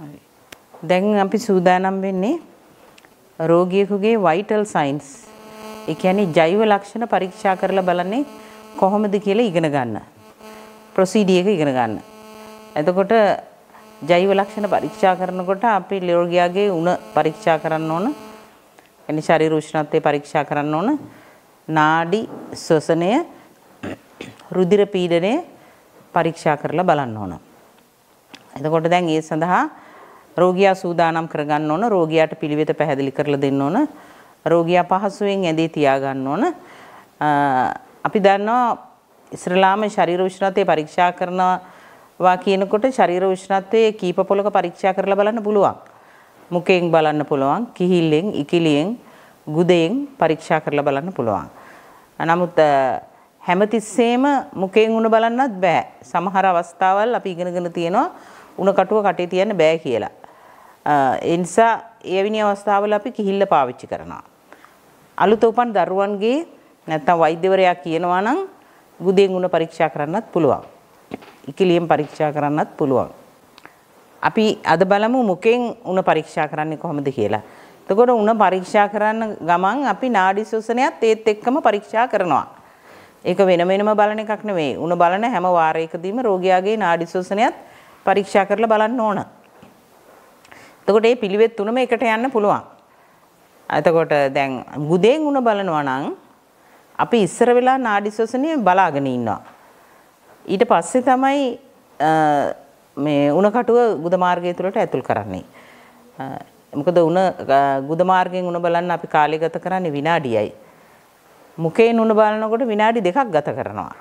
හරි. දැන් අපි සූදානම් වෙන්නේ රෝගියෙකුගේ vital signs. ඒ කියන්නේ ජෛව ලක්ෂණ පරීක්ෂා කරලා බලන්නේ කොහොමද කියලා ඉගෙන ගන්න. ප්‍රොසීඩිය එක ඉගෙන ගන්න. එතකොට ජෛව ලක්ෂණ පරීක්ෂා කරනකොට අපි රෝගියාගේ උණ පරීක්ෂා කරන්න ඕන. එනි ශරීර උෂ්ණත්වය පරීක්ෂා කරන්න ඕන. නාඩි ශ්වසනය රුධිර පීඩනය පරීක්ෂා කරලා බලන්න ඕන. එතකොට දැන් ඒ සඳහා රෝගියා සූදානම් කරගන්න ඕන රෝගියාට පිළිවෙත පැහැදිලි කරලා දෙන්න ඕන රෝගියා පහසුවෙන් ඇඳේ තියාගන්න ඕන අපි දන්නවා ඉස්රලාම ශරීර උෂ්ණත්වය පරීක්ෂා කරනවා කියනකොට ශරීර උෂ්ණත්වයේ කීප පොලක පරීක්ෂා කරලා බලන්න පුළුවන් මුඛයෙන් බලන්න පුළුවන් කිහිල්ලෙන් ඉකිලියෙන් ගුදයෙන් පරීක්ෂා කරලා බලන්න පුළුවන් නමුත් හැමතිස්සෙම මුඛයෙන් උණ බලන්නත් බෑ. සමහර අවස්ථාවල් අපි ඉගෙනගෙන තියෙනවා උණ කටුව කටේ තියන්න බෑ කියලා. ඒ නිසා එවැනි අවස්ථාවල අපි කිහිල්ල පාවිච්චි කරනවා. අලුත උපන් දරුවන්ගේ නැත්තම් වෛද්‍යවරයා කියනවා නම් ගුදෙන් උණ පරීක්ෂා කරන්නත් පුළුවන්. ඉකිලියෙන් පරීක්ෂා කරන්නත් පුළුවන්. අපි අද බලමු මුකෙන් උණ පරීක්ෂා කරන්නේ කොහොමද කියලා. එතකොට උණ පරීක්ෂා කරන්න ගමන් අපි නාඩි ශෝෂණයත් ඒත් එක්කම පරීක්ෂා කරනවා. ඒක වෙන වෙනම බලන එකක් නෙවෙයි. උණ බලන හැම වාරයකදීම රෝගියාගේ නාඩි ශෝෂණයත් පරීක්ෂා කරලා බලන්න ඕන. එතකොට මේ පිළිවෙත් තුනම එකට යන්න පුළුවන්. එතකොට දැන් ගුදෙන් උණ බලනවා නම් අපි ඉස්සර වෙලා නාඩි ශ්වසනය බලාගෙන ඉන්නවා. ඊට පස්සේ තමයි මේ උණ කටුව ගුද මාර්ගය තුළට ඇතුල් කරන්නේ. මොකද උණ ගුද මාර්ගයෙන් උණ බලන්න අපි කාලය ගත කරන්නේ විනාඩියයි. මුඛයෙන් උණ බලනකොට විනාඩි දෙකක් ගත කරනවා.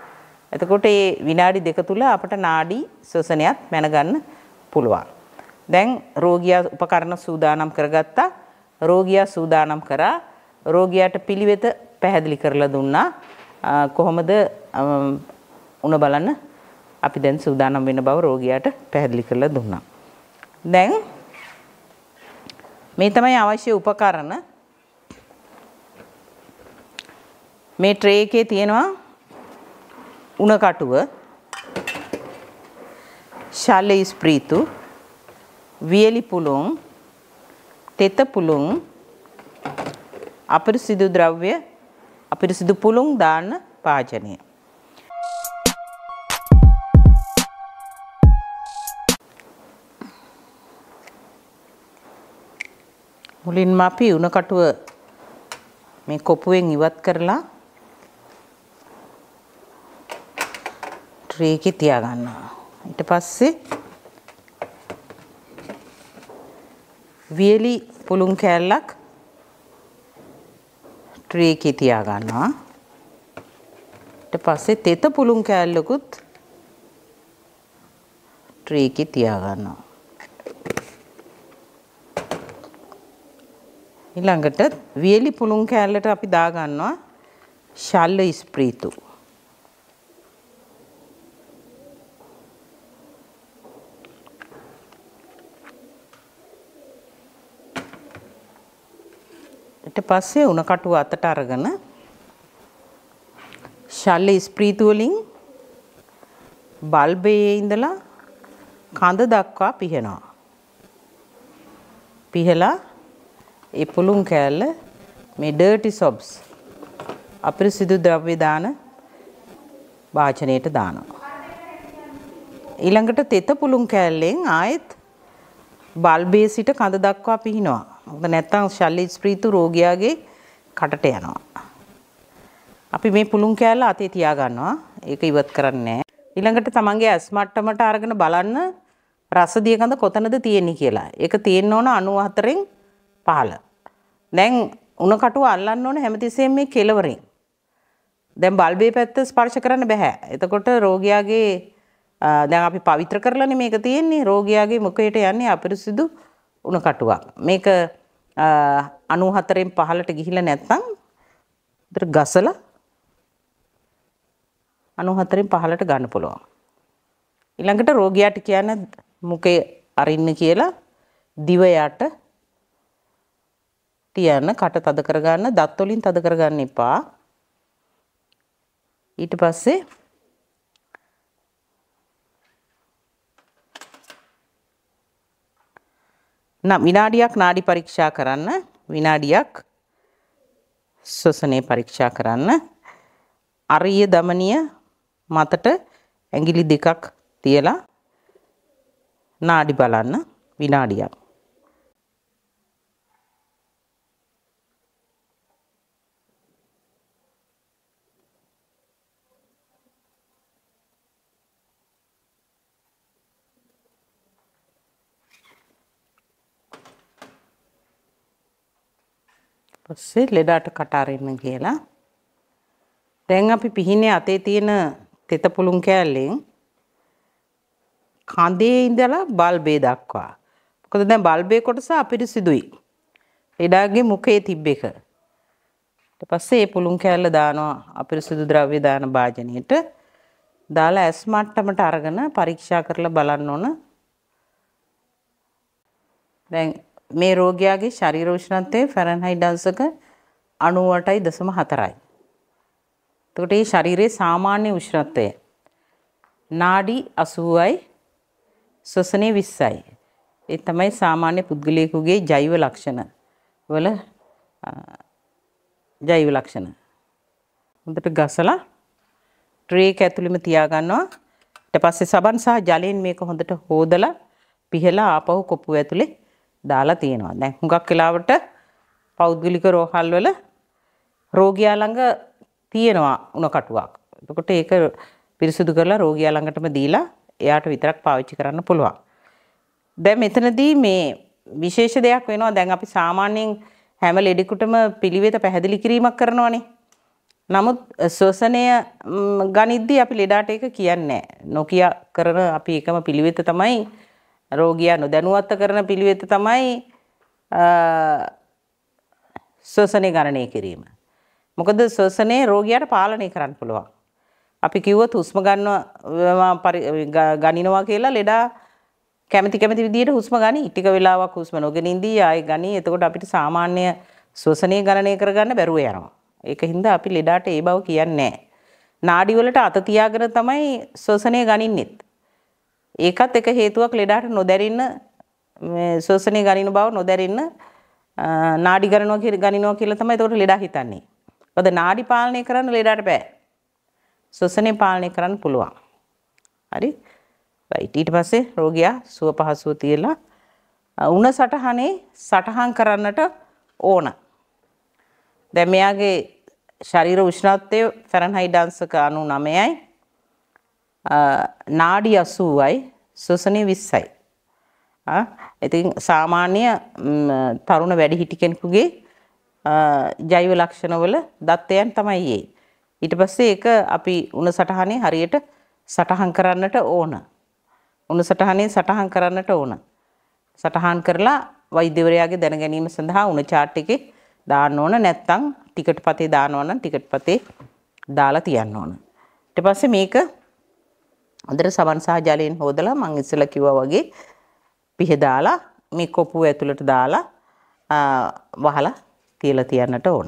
එතකොට මේ විනාඩි දෙක තුල අපට නාඩි ශ්වසනයත් මැනගන්න පුළුවන්. දැන් රෝගියා උපකරණ සූදානම් කරගත්තා. රෝගියා සූදානම් කරා. රෝගියාට පිළිවෙත පැහැදිලි කරලා දුන්නා. කොහොමද උණ බලන්න අපි දැන් සූදානම් වෙන බව රෝගියාට පැහැදිලි කරලා දුන්නා. දැන් මේ තමයි අවශ්‍ය උපකරණ. මේ ට්‍රේ එකේ තියෙනවා උණ කටුව. ශල්‍ය ස්ප්‍රීතු වියලි පුළුන්, තෙත පුළුන්, අපිරිසිදු ද්‍රව්‍ය, අපිරිසිදු පුළුන් දාන පාචනය. මුලින්ම අපි උණ කටුව මේ කොපුවෙන් ඉවත් කරලා ට්‍රේ එකේ තියාගන්නවා. ඊට පස්සේ වියලි පුළුන් කෑල්ලක් ට්‍රේ එකේ තියා ගන්නවා. ඊට පස්සේ තෙත පුළුන් කෑල්ලකුත් ට්‍රේ එකේ තියා ගන්නවා. ඊළඟට වියලි පුළුන් කෑල්ලට අපි දා ගන්නවා ශල්ල ස්ප්‍රීතු. ඊට පස්සේ උණ කටුව අතට අරගෙන ශල්‍ය ස්ප්‍රීතු වලින් බල්බයේ ඉඳලා කඳ දක්වා පිහනවා. පිහලා ඒ පුළුන් කෑල්ල මේ ඩර්ටි සොබ්ස් අපිරිසිදු ද්‍රව්‍ය දාන වාචනයට දානවා. ඊළඟට තෙත පුළුන් කෑල්ලෙන් ආයෙත් බල්බේ සිට කඳ දක්වා පිහිනවා. මොකද නැත්තම් ශල්‍ය ස්ප්‍රීතු රෝගියාගේ කටට යනවා. අපි මේ පුළුන් කෑල්ල අතේ තියා ගන්නවා. ඒක ඉවත් කරන්නේ ඊළඟට තමන්ගේ ඇස් මට්ටමට අරගෙන බලන්න රසදිය ගඳ කොතනද තියෙන්නේ කියලා. ඒක තියෙන්න ඕන 94න් 15. දැන් උණ කටුව අල්ලන්න ඕන හැමතිස්සෙම මේ කෙලවරෙන්. දැන් බල්බේ පැත්ත ස්පර්ශ කරන්න බෑ. එතකොට රෝගියාගේ දැන් අපි පවිත්‍ර කරලානේ මේක තියෙන්නේ රෝගියාගේ මුඛයට යන්නේ අපිරිසිදු උණ කටුවක්. මේක 94න් 15ට ගිහිල්ලා නැත්නම් උතර ගසලා 94න් 15ට ගන්න පුළුවන්. ඊළඟට රෝගියාට කියන මුඛේ අරින්න කියලා දිව යට තියන්න කට තද කරගන්න දත් වලින් තද කරගන්න එපා. ඊට පස්සේ නම් විනාඩියක් නාඩි පරීක්ෂා කරන්න විනාඩියක් ශ්වසනය පරීක්ෂා කරන්න අරිය දමනීය මතට ඇඟිලි දෙකක් තියලා නාඩි බලන්න විනාඩියක් පස්සේ ලෙඩට කට අරින්න කියලා. දැන් අපි පිහිනේ අතේ තියෙන තෙත පුළුන් කෑල්ලෙන් කඳේ ඉඳලා බල්බේ දක්වා. මොකද දැන් බල්බේ කොටස අපිරිසිදුයි. ලෙඩාගේ මුඛයේ තිබ්බ එක. ඊට පස්සේ ඒ පුළුන් කෑල්ල දානවා අපිරිසිදු ද්‍රව්‍ය දාන භාජනයට. දාලා ඇස් මට්ටමට අරගෙන පරීක්ෂා කරලා බලන්න ඕන. දැන් මේ රෝගයාගේ ශරීර උෂ්ණත්වය ෆැරන්හයිට් අංශක 98.4යි. එතකොට මේ ශරීරයේ සාමාන්‍ය උෂ්ණත්වය නාඩි 80යි ශ්වසනය 20යි. ඒ තමයි සාමාන්‍ය පුද්ගලයෙකුගේ ජෛව ලක්ෂණ වල ජෛව ලක්ෂණ. හොඳට ගසලා ට්‍රේ එක ඇතුළෙම තියා ගන්නවා. ඊට පස්සේ සබන් සහ ජලයෙන් මේක හොඳට හෝදලා පිහලා ආපහු කොපුව ඇතුලේ දාලා තියෙනවා. දැන් හුඟක් වෙලාවට පෞද්ගලික රෝහල් වල රෝගියා ළඟ තියෙනවා උණකටුවක්. එතකොට ඒක පිරිසුදු කරලා රෝගියා ළඟටම දීලා එයාට විතරක් පාවිච්චි කරන්න පුළුවන්. දැන් මෙතනදී මේ විශේෂ දෙයක් වෙනවා. දැන් අපි සාමාන්‍යයෙන් හැම ලෙඩෙකුටම පිළිවෙත පැහැදිලි කිරීමක් කරනවානේ. නමුත් ශ්වසනය ගනිද්දී අපි ලෙඩාට ඒක කියන්නේ නැහැ. නොකිය කරන අපි එකම පිළිවෙත තමයි රෝගියා නොදැනුවත්ව කරන පිළිවෙත තමයි ශ්වසනය ගණනය කිරීම. මොකද ශ්වසනය රෝගියාට පාලනය කරන්න පුළුවන්. අපි කිව්වොත් හුස්ම ගන්නවා ගනිනවා කියලා ලෙඩා කැමති කැමති විදිහට හුස්ම ගනි. ටික වෙලාවක් හුස්ම නොගෙන ඉඳී ආයෙ ගනි. එතකොට අපිට සාමාන්‍ය ශ්වසනය ගණනය කරගන්න බැරුව යනවා. ඒක හින්දා අපි ලෙඩාට ඒ බව කියන්නේ නැහැ. නාඩි වලට අත තියාගෙන තමයි ශ්වසනය ගනින්නෙත්. ඒකත් එක හේතුවක් ලෙඩට නොදැරින්න ශෝෂණය ගනින බව නොදැරින්න නාඩි ගණනවා කියලා ගනිනවා කියලා තමයි ඒකට ලෙඩා හිතන්නේ. මොකද නාඩි පාලනය කරන්න ලෙඩට බෑ. ශෝෂණය පාලනය කරන්න පුළුවන්. හරි? right ඊට පස්සේ රෝගියා සුව පහසුව තියලා උණ සටහනේ සටහන් කරන්නට ඕන. දැන් මෙයාගේ ශරීර උෂ්ණත්වය ෆැරන්හයිට් අංශක 99යි නාඩි 80යි ශ්වසනය 20යි. ආ ඉතින් සාමාන්‍ය තරුණ වැඩිහිටි කෙනෙකුගේ ජෛව ලක්ෂණවල දත්තයන් තමයි ඒ. ඊට පස්සේ ඒක අපි උණ සටහනේ හරියට සටහන් කරන්නට ඕන. උණ සටහනේ සටහන් කරන්නට ඕන. සටහන් කරලා වෛද්‍යවරයාගේ දැන ගැනීම සඳහා උණ chart එකේ දාන්න ඕන නැත්නම් ටිකට් පතේ දානවා නම් ටිකට් පතේ දාලා තියන්න ඕන. ඊට පස්සේ මේක හොඳට සබන් සහ ජලයෙන් හොදලා මම ඉස්සෙල්ලා කිව්වා වගේ පිහ දාලා මේ කොපුව ඇතුළට දාලා වහලා තියලා තියන්නට ඕන.